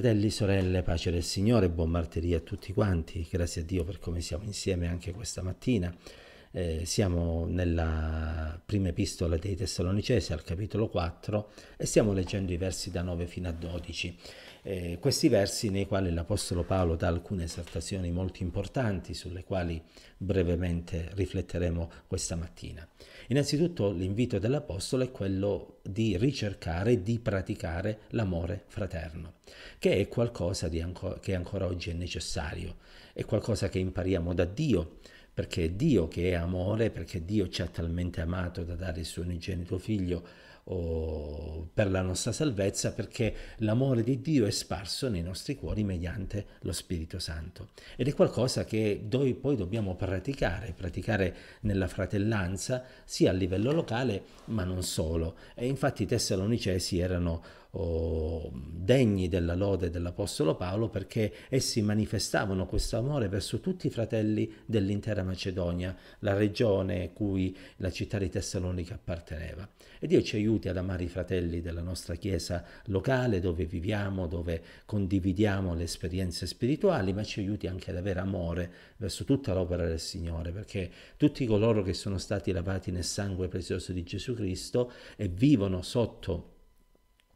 Fratelli, sorelle, pace del Signore, buon martedì a tutti quanti, grazie a Dio per come siamo insieme anche questa mattina. Eh, siamo nella prima epistola dei Tessalonicesi al capitolo 4 e stiamo leggendo i versi da 9 fino a 12 eh, questi versi nei quali l'Apostolo Paolo dà alcune esaltazioni molto importanti sulle quali brevemente rifletteremo questa mattina. Innanzitutto l'invito dell'Apostolo è quello di ricercare e di praticare l'amore fraterno, che è qualcosa anco- che ancora oggi è necessario, è qualcosa che impariamo da Dio, perché è Dio che è amore, perché Dio ci ha talmente amato da dare il suo unigenito figlio per la nostra salvezza, perché l'amore di Dio è sparso nei nostri cuori mediante lo Spirito Santo. Ed è qualcosa che noi poi dobbiamo praticare, praticare nella fratellanza, sia a livello locale, ma non solo. E infatti i Tessalonicesi erano oh, degni della lode dell'Apostolo Paolo perché essi manifestavano questo amore verso tutti i fratelli dell'intera Macedonia, la regione cui la città di Tessalonica apparteneva. E Dio ci aiuta aiuti ad amare i fratelli della nostra chiesa locale dove viviamo, dove condividiamo le esperienze spirituali, ma ci aiuti anche ad avere amore verso tutta l'opera del Signore, perché tutti coloro che sono stati lavati nel sangue prezioso di Gesù Cristo e vivono sotto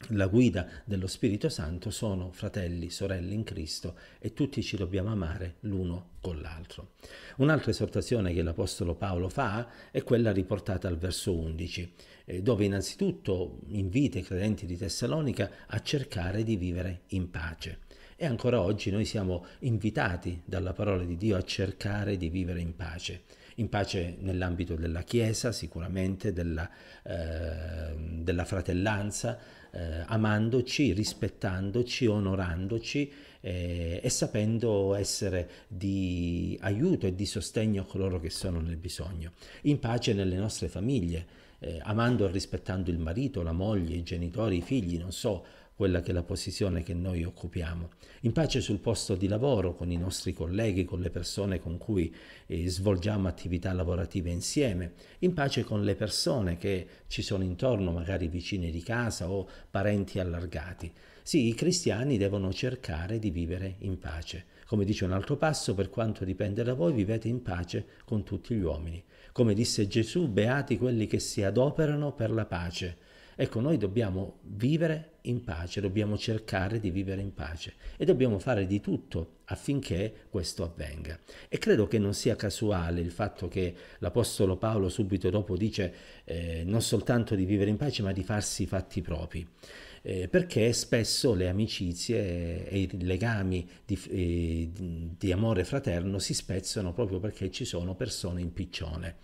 la guida dello Spirito Santo sono fratelli, sorelle in Cristo e tutti ci dobbiamo amare l'uno con l'altro. Un'altra esortazione che l'Apostolo Paolo fa è quella riportata al verso 11, eh, dove innanzitutto invita i credenti di Tessalonica a cercare di vivere in pace. E ancora oggi noi siamo invitati dalla parola di Dio a cercare di vivere in pace in pace nell'ambito della Chiesa sicuramente, della, eh, della fratellanza, eh, amandoci, rispettandoci, onorandoci eh, e sapendo essere di aiuto e di sostegno a coloro che sono nel bisogno, in pace nelle nostre famiglie, eh, amando e rispettando il marito, la moglie, i genitori, i figli, non so, quella che è la posizione che noi occupiamo, in pace sul posto di lavoro, con i nostri colleghi, con le persone con cui eh, svolgiamo attività lavorative insieme, in pace con le persone che ci sono intorno, magari vicine di casa o parenti allargati. Sì, i cristiani devono cercare di vivere in pace. Come dice un altro passo, per quanto dipende da voi, vivete in pace con tutti gli uomini. Come disse Gesù, beati quelli che si adoperano per la pace Ecco, noi dobbiamo vivere in pace, dobbiamo cercare di vivere in pace e dobbiamo fare di tutto affinché questo avvenga. E credo che non sia casuale il fatto che l'Apostolo Paolo subito dopo dice eh, non soltanto di vivere in pace ma di farsi i fatti propri. Eh, perché spesso le amicizie e i legami di, eh, di amore fraterno si spezzano proprio perché ci sono persone in piccione.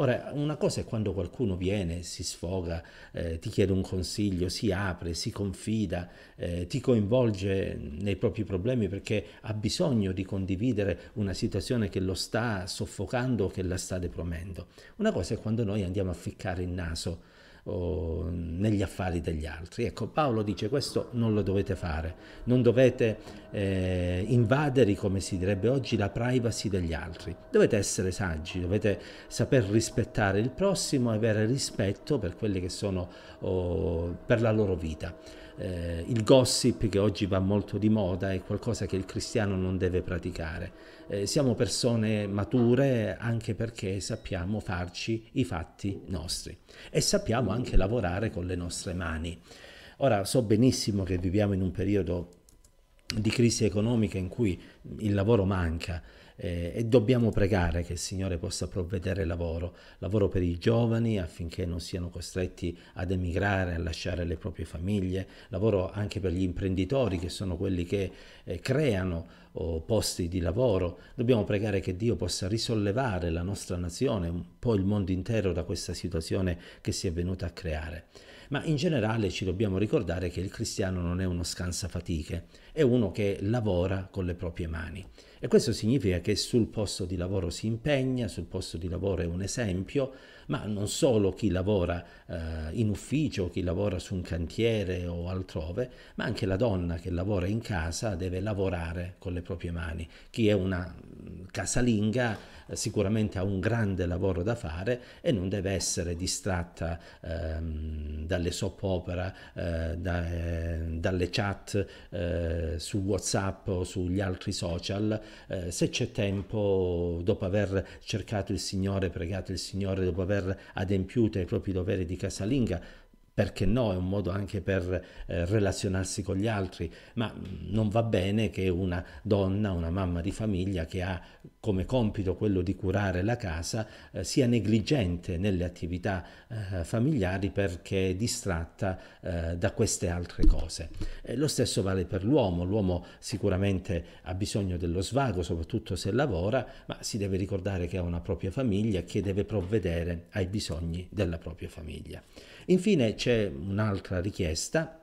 Ora, una cosa è quando qualcuno viene, si sfoga, eh, ti chiede un consiglio, si apre, si confida, eh, ti coinvolge nei propri problemi perché ha bisogno di condividere una situazione che lo sta soffocando, che la sta deprimendo. Una cosa è quando noi andiamo a ficcare il naso negli affari degli altri. Ecco, Paolo dice questo non lo dovete fare, non dovete eh, invadere, come si direbbe oggi, la privacy degli altri. Dovete essere saggi, dovete saper rispettare il prossimo e avere rispetto per quelli che sono oh, per la loro vita eh, il gossip che oggi va molto di moda è qualcosa che il cristiano non deve praticare. Eh, siamo persone mature anche perché sappiamo farci i fatti nostri e sappiamo anche lavorare con le nostre mani. Ora so benissimo che viviamo in un periodo di crisi economica in cui il lavoro manca, eh, e dobbiamo pregare che il Signore possa provvedere lavoro, lavoro per i giovani affinché non siano costretti ad emigrare, a lasciare le proprie famiglie, lavoro anche per gli imprenditori che sono quelli che eh, creano o posti di lavoro. Dobbiamo pregare che Dio possa risollevare la nostra nazione, un po' il mondo intero da questa situazione che si è venuta a creare. Ma in generale ci dobbiamo ricordare che il cristiano non è uno scansafatiche, è uno che lavora con le proprie mani. E questo significa che sul posto di lavoro si impegna, sul posto di lavoro è un esempio, ma non solo chi lavora eh, in ufficio, chi lavora su un cantiere o altrove, ma anche la donna che lavora in casa deve lavorare con le proprie mani. Chi è una mm, casalinga sicuramente ha un grande lavoro da fare e non deve essere distratta ehm, dalle soap opera, eh, da, eh, dalle chat eh, su WhatsApp o sugli altri social. Eh, se c'è tempo, dopo aver cercato il Signore, pregato il Signore, dopo aver adempiuto ai propri doveri di casalinga, perché no, è un modo anche per eh, relazionarsi con gli altri, ma mm, non va bene che una donna, una mamma di famiglia che ha come compito quello di curare la casa, eh, sia negligente nelle attività eh, familiari perché è distratta eh, da queste altre cose. E lo stesso vale per l'uomo, l'uomo sicuramente ha bisogno dello svago, soprattutto se lavora, ma si deve ricordare che ha una propria famiglia, che deve provvedere ai bisogni della propria famiglia. Infine c'è c'è un'altra richiesta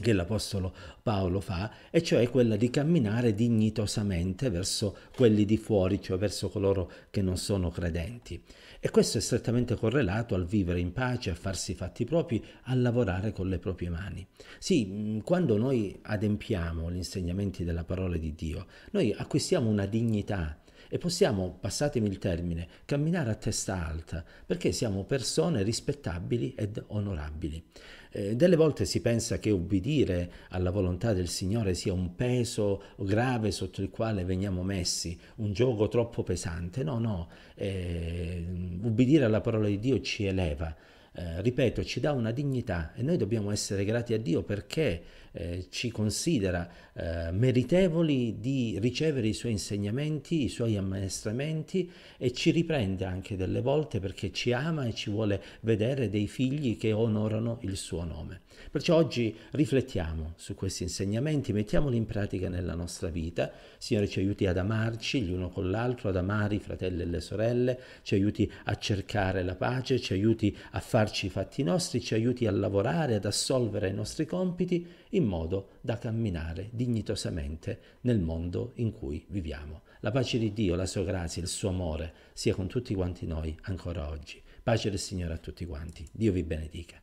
che l'Apostolo Paolo fa, e cioè quella di camminare dignitosamente verso quelli di fuori, cioè verso coloro che non sono credenti. E questo è strettamente correlato al vivere in pace, a farsi fatti propri, a lavorare con le proprie mani. Sì, quando noi adempiamo gli insegnamenti della parola di Dio, noi acquistiamo una dignità e possiamo, passatemi il termine, camminare a testa alta perché siamo persone rispettabili ed onorabili. Eh, delle volte si pensa che ubbidire alla volontà del Signore sia un peso grave sotto il quale veniamo messi, un gioco troppo pesante. No, no, eh, ubbidire alla parola di Dio ci eleva. Eh, ripeto, ci dà una dignità e noi dobbiamo essere grati a Dio perché eh, ci considera eh, meritevoli di ricevere i suoi insegnamenti, i suoi ammaestramenti e ci riprende anche delle volte perché ci ama e ci vuole vedere dei figli che onorano il suo nome. Perciò oggi riflettiamo su questi insegnamenti, mettiamoli in pratica nella nostra vita. Signore ci aiuti ad amarci gli uno con l'altro, ad amare i fratelli e le sorelle, ci aiuti a cercare la pace, ci aiuti a farci i fatti nostri, ci aiuti a lavorare, ad assolvere i nostri compiti in modo da camminare dignitosamente nel mondo in cui viviamo. La pace di Dio, la sua grazia, il suo amore sia con tutti quanti noi ancora oggi. Pace del Signore a tutti quanti. Dio vi benedica.